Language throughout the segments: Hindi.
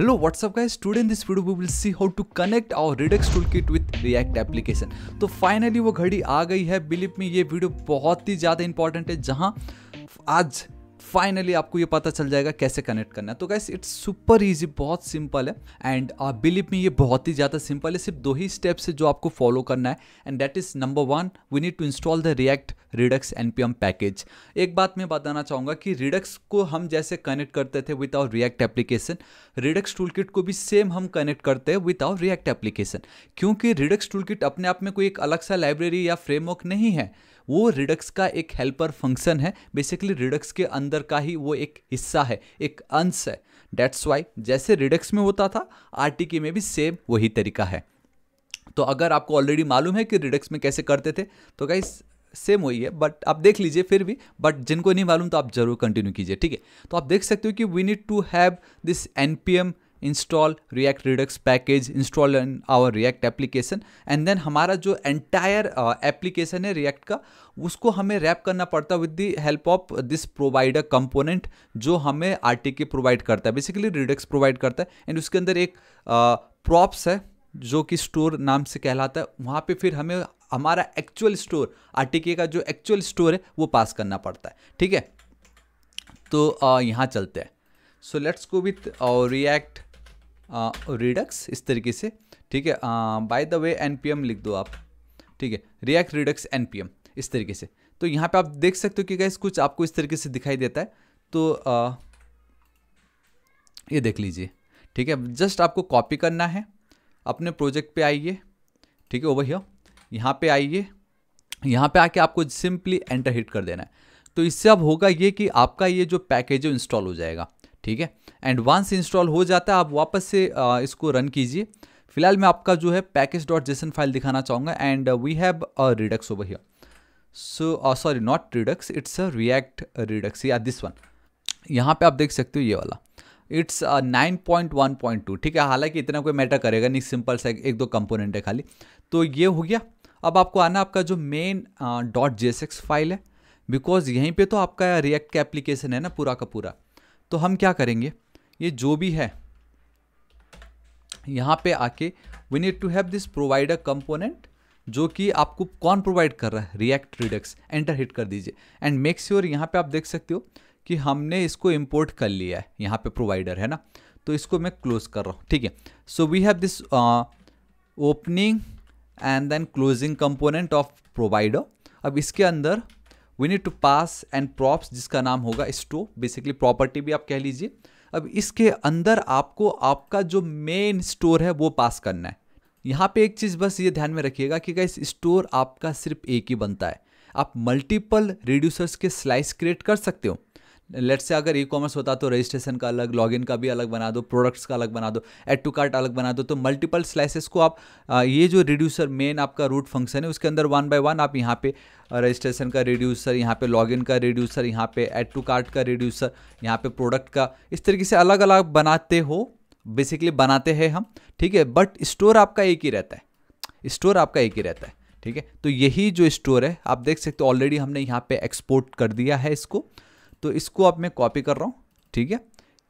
Hello what's up guys today in this video we will see how to connect our Redux toolkit with React application तो finally वो घड़ी आ गई है बिलीव में ये वीडियो बहुत ही ज़्यादा इंपॉर्टेंट है जहाँ आज फाइनली आपको ये पता चल जाएगा कैसे कनेक्ट करना है तो गैस इट्स सुपर ईजी बहुत सिंपल है एंड आप बिलीव में ये बहुत ही ज़्यादा सिंपल है सिर्फ दो ही स्टेप्स है जो आपको फॉलो करना है and that is number one we need to install the React Redux N P M package एक बात मैं बताना चाहूँगा कि रिडक्स को हम जैसे कनेक्ट करते थे our React application Redux tool kit को भी सेम हम कनेक्ट करते हैं आवर रिएक्ट एप्लीकेशन क्योंकि रिडक्स टूल अपने आप में कोई एक अलग सा लाइब्रेरी या फ्रेमवर्क नहीं है वो रिडक्स का एक हेल्पर फंक्शन है बेसिकली रिडक्स के अंदर का ही वो एक हिस्सा है एक अंश है डेट्स वाई जैसे रिडक्स में होता था आर में भी सेम वही तरीका है तो अगर आपको ऑलरेडी मालूम है कि रिडक्स में कैसे करते थे तो गाइस सेम वही है बट आप देख लीजिए फिर भी बट जिनको नहीं मालूम तो आप जरूर कंटिन्यू कीजिए ठीक है तो आप देख सकते हो कि we need to have this N P M install React Redux package install in our React application and then हमारा जो एंटायर एप्लीकेशन uh, है रिएक्ट का उसको हमें रैप करना पड़ता है with the help of this provider component जो हमें आर के प्रोवाइड करता है बेसिकली रिडक्स प्रोवाइड करता है एंड उसके अंदर एक प्रॉप्स uh, है जो कि स्टोर नाम से कहलाता है वहाँ पे फिर हमें हमारा एक्चुअल स्टोर आर का जो एक्चुअल स्टोर है वो पास करना पड़ता है ठीक है तो uh, यहाँ चलते हैं so let's go with React Redux इस तरीके से ठीक है बाय द वे एन लिख दो आप ठीक है रिएक्ट रिडक्स एन इस तरीके से तो यहाँ पे आप देख सकते हो कि गैस कुछ आपको इस तरीके से दिखाई देता है तो आ, ये देख लीजिए ठीक है जस्ट आपको कॉपी करना है अपने प्रोजेक्ट पे आइए ठीक है ओवर हियर यहाँ पे आइए यहाँ पे आके आपको सिंपली एंटर हिट कर देना है तो इससे अब होगा ये कि आपका ये जो पैकेज है इंस्टॉल हो जाएगा ठीक है एंड वंस इंस्टॉल हो जाता है आप वापस से इसको रन कीजिए फिलहाल मैं आपका जो है पैकेज डॉट जेसन फाइल दिखाना चाहूँगा and we have a Redux over here so sorry not Redux it's a React Redux या दिस वन यहाँ पे आप देख सकते हो ये वाला it's nine point one point two ठीक है हालांकि इतना कोई मैटर करेगा नहीं सिंपल सा एक दो कंपोनेंट है खाली तो ये हो गया अब आपको आना आपका जो मेन डॉट जे फाइल है बिकॉज यहीं पे तो आपका रिएक्ट का एप्लीकेशन है ना पूरा का पूरा तो हम क्या करेंगे ये जो भी है यहाँ पे आके we need to have this provider component जो कि आपको कौन प्रोवाइड कर रहा है रिएक्ट रिडक्स एंटर हिट कर दीजिए एंड मेक श्योर यहाँ पे आप देख सकते हो कि हमने इसको इंपोर्ट कर लिया है यहाँ पे प्रोवाइडर है ना तो इसको मैं क्लोज कर रहा हूँ ठीक है so we have this opening and then closing component of provider अब इसके अंदर we need to pass and props जिसका नाम होगा स्टो बेसिकली प्रॉपर्टी भी आप कह लीजिए अब इसके अंदर आपको आपका जो मेन स्टोर है वो पास करना है यहाँ पे एक चीज़ बस ये ध्यान में रखिएगा कि गाइस स्टोर आपका सिर्फ एक ही बनता है आप मल्टीपल रिड्यूसर्स के स्लाइस क्रिएट कर सकते हो लेट्स से अगर ई कॉमर्स होता तो रजिस्ट्रेशन का अलग लॉगिन का भी अलग बना दो प्रोडक्ट्स का अलग बना दो एड टू कार्ट अलग बना दो तो मल्टीपल स्लाइसेस को आप ये जो रिड्यूसर मेन आपका रूट फंक्शन है उसके अंदर वन बाय वन आप यहाँ पे रजिस्ट्रेशन का रिड्यूसर यहाँ पे लॉगिन का रिड्यूसर यहाँ पे एड टू कार्ट का रिड्यूसर यहाँ पे प्रोडक्ट का इस तरीके से अलग अलग बनाते हो बेसिकली बनाते हैं हम ठीक है बट स्टोर आपका एक ही रहता है स्टोर आपका एक ही रहता है ठीक है तो यही जो स्टोर है आप देख सकते हो ऑलरेडी हमने यहाँ पे एक्सपोर्ट कर दिया है इसको तो इसको अब मैं कॉपी कर रहा हूँ ठीक है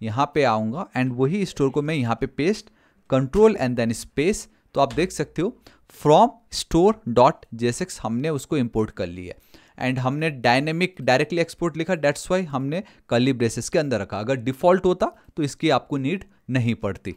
यहाँ पे आऊँगा एंड वही स्टोर को मैं यहाँ पे paste control and then space तो आप देख सकते हो फ्रॉम स्टोर डॉट जेसेक्स हमने उसको इम्पोर्ट कर लिया एंड हमने डायनेमिक डायरेक्टली एक्सपोर्ट लिखा डेट्स वाई हमने कली ब्रेसेस के अंदर रखा अगर डिफॉल्ट होता तो इसकी आपको नीड नहीं पड़ती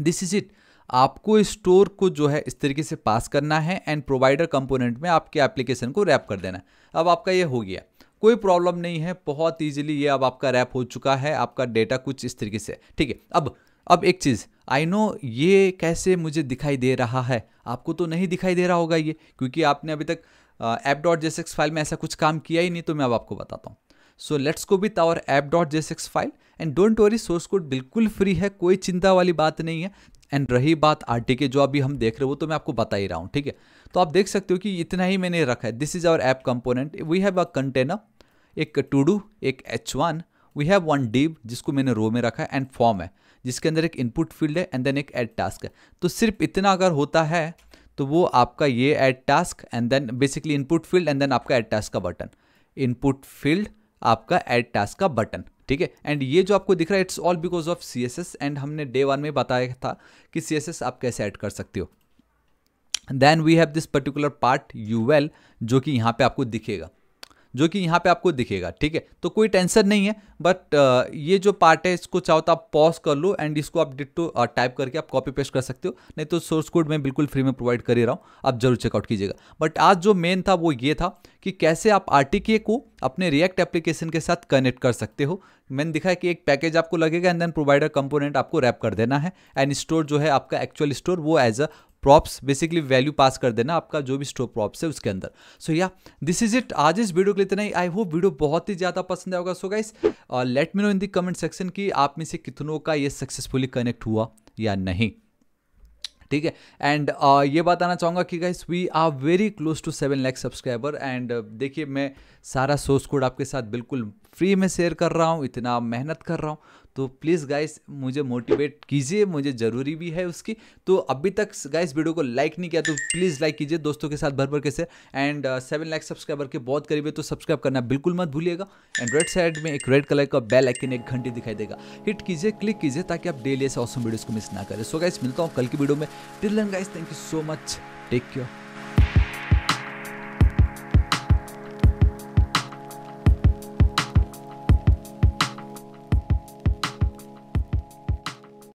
दिस इज इट आपको स्टोर को जो है इस तरीके से पास करना है एंड प्रोवाइडर कंपोनेंट में आपके एप्लीकेशन को रैप कर देना है अब आपका ये हो गया कोई प्रॉब्लम नहीं है बहुत ईजिली ये अब आपका रैप हो चुका है आपका डेटा कुछ इस तरीके से ठीक है अब अब एक चीज़ आई नो ये कैसे मुझे दिखाई दे रहा है आपको तो नहीं दिखाई दे रहा होगा ये क्योंकि आपने अभी तक एप डॉट एक्स फाइल में ऐसा कुछ काम किया ही नहीं तो मैं अब आपको बताता हूँ so let's go with our app dot X file and don't worry source code बिल्कुल फ्री है कोई चिंता वाली बात नहीं है एंड रही बात आर टी जो अभी हम देख रहे हो वो तो मैं आपको बता ही रहा हूँ ठीक है तो आप देख सकते हो कि इतना ही मैंने रखा है this is our app component we have a container एक टू डू एक H one we have one div जिसको मैंने रो में रखा है एंड फॉर्म है जिसके अंदर एक इनपुट फील्ड है एंड देन एक एड टास्क है तो सिर्फ इतना अगर होता है तो वो आपका ये add task and then basically input field and then आपका एड टास्क का बटन इनपुट फील्ड आपका एड टास्क का बटन ठीक है एंड ये जो आपको दिख रहा है it's all because of C S S and हमने डे वन में बताया था कि सी एस एस आप कैसे ऐड कर सकते हो then we have this particular part you will जो कि यहाँ पे आपको दिखेगा जो कि यहाँ पे आपको दिखेगा ठीक है तो कोई टेंशन नहीं है बट ये जो पार्ट है इसको चाहो तो आप पॉज कर लो एंड इसको आप डिटो टाइप करके आप कॉपी पेस्ट कर सकते हो नहीं तो सोर्स कोड मैं बिल्कुल फ्री में प्रोवाइड कर ही रहा हूँ आप जरूर चेकआउट कीजिएगा बट आज जो मेन था वो ये था कि कैसे आप आर को अपने रिएक्ट एप्लीकेशन के साथ कनेक्ट कर सकते हो मैंने दिखा है कि एक पैकेज आपको लगेगा एंड देन प्रोवाइडर कंपोनेंट आपको रैप कर देना है एंड स्टोर जो है आपका एक्चुअल स्टोर वो as a props basically value pass कर देना आपका जो भी स्टोर प्रॉप्स है उसके अंदर सो या दिस इज इट आज इस वीडियो के लिए इतना ही आई होप वीडियो बहुत ही ज़्यादा पसंद आएगा so guys let me know in the comment section कि आप में से कितनों का ये सक्सेसफुली कनेक्ट हुआ या नहीं ठीक है एंड uh, ये बताना चाहूँगा कि guys we are very close to seven lakh subscriber and देखिए मैं सारा सोर्स कोड आपके साथ बिल्कुल फ्री में शेयर कर रहा हूँ इतना मेहनत कर रहा हूँ तो प्लीज़ गाइस मुझे मोटिवेट कीजिए मुझे ज़रूरी भी है उसकी तो अभी तक गाइस वीडियो को लाइक नहीं किया तो प्लीज़ लाइक कीजिए दोस्तों के साथ भर भर के से एंड सेवन लाख सब्सक्राइबर के बहुत करीब है तो सब्सक्राइब करना बिल्कुल मत भूलिएगा एंड राइट साइड में एक रेड कलर का बेल आइकन एक घंटी दिखाई देगा हिट कीजिए क्लिक कीजिए ताकि आप डेली ऐसे औसम वीडियोज़ को मिस ना करें सो गाइस मिलता हूँ कल की वीडियो में till guys thank you so much take care